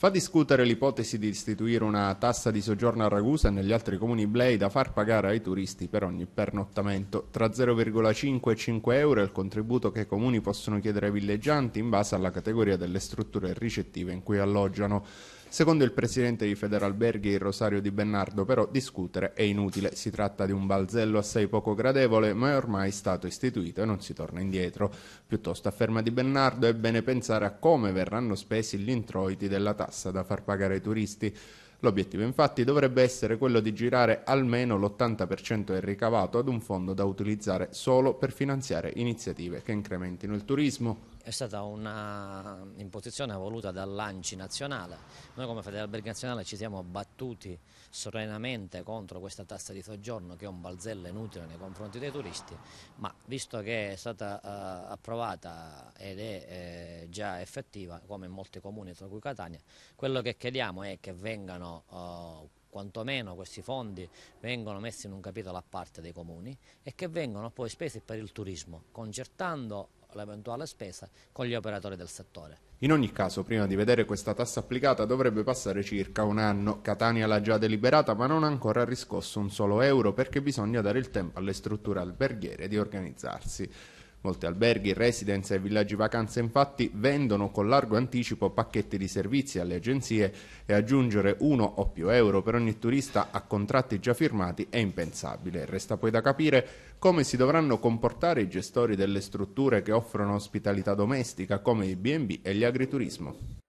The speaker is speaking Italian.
Fa discutere l'ipotesi di istituire una tassa di soggiorno a Ragusa e negli altri comuni blei da far pagare ai turisti per ogni pernottamento. Tra 0,5 e 5 euro è il contributo che i comuni possono chiedere ai villeggianti in base alla categoria delle strutture ricettive in cui alloggiano. Secondo il presidente di Federalberghi, il Rosario Di Bernardo, però discutere è inutile, si tratta di un balzello assai poco gradevole, ma è ormai stato istituito e non si torna indietro. Piuttosto, afferma Di Bernardo, è bene pensare a come verranno spesi gli introiti della tassa da far pagare ai turisti. L'obiettivo infatti dovrebbe essere quello di girare almeno l'80% del ricavato ad un fondo da utilizzare solo per finanziare iniziative che incrementino il turismo è stata un'imposizione voluta dall'ANCI nazionale. Noi come Federalberghi nazionale ci siamo battuti serenamente contro questa tassa di soggiorno che è un balzello inutile nei confronti dei turisti, ma visto che è stata uh, approvata ed è eh, già effettiva, come in molti comuni tra cui Catania, quello che chiediamo è che vengano uh, quantomeno questi fondi vengono messi in un capitolo a parte dei comuni e che vengono poi spesi per il turismo, concertando l'eventuale spesa con gli operatori del settore. In ogni caso, prima di vedere questa tassa applicata, dovrebbe passare circa un anno. Catania l'ha già deliberata, ma non ha ancora riscosso un solo euro perché bisogna dare il tempo alle strutture alberghiere di organizzarsi. Molti alberghi, residence e villaggi vacanze infatti vendono con largo anticipo pacchetti di servizi alle agenzie e aggiungere uno o più euro per ogni turista a contratti già firmati è impensabile. Resta poi da capire come si dovranno comportare i gestori delle strutture che offrono ospitalità domestica come i B&B e gli agriturismo.